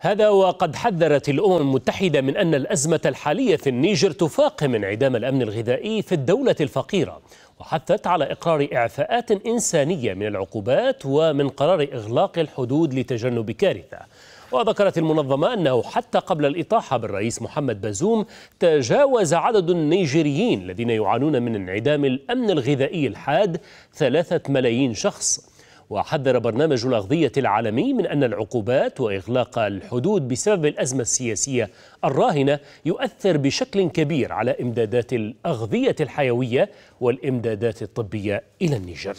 هذا وقد حذرت الأمم المتحدة من أن الأزمة الحالية في النيجر تفاقم انعدام الأمن الغذائي في الدولة الفقيرة وحثت على إقرار إعفاءات إنسانية من العقوبات ومن قرار إغلاق الحدود لتجنب كارثة وذكرت المنظمة أنه حتى قبل الإطاحة بالرئيس محمد بازوم تجاوز عدد النيجيريين الذين يعانون من انعدام الأمن الغذائي الحاد ثلاثة ملايين شخص وحذر برنامج الأغذية العالمي من أن العقوبات وإغلاق الحدود بسبب الأزمة السياسية الراهنة يؤثر بشكل كبير على إمدادات الأغذية الحيوية والإمدادات الطبية إلى النيجر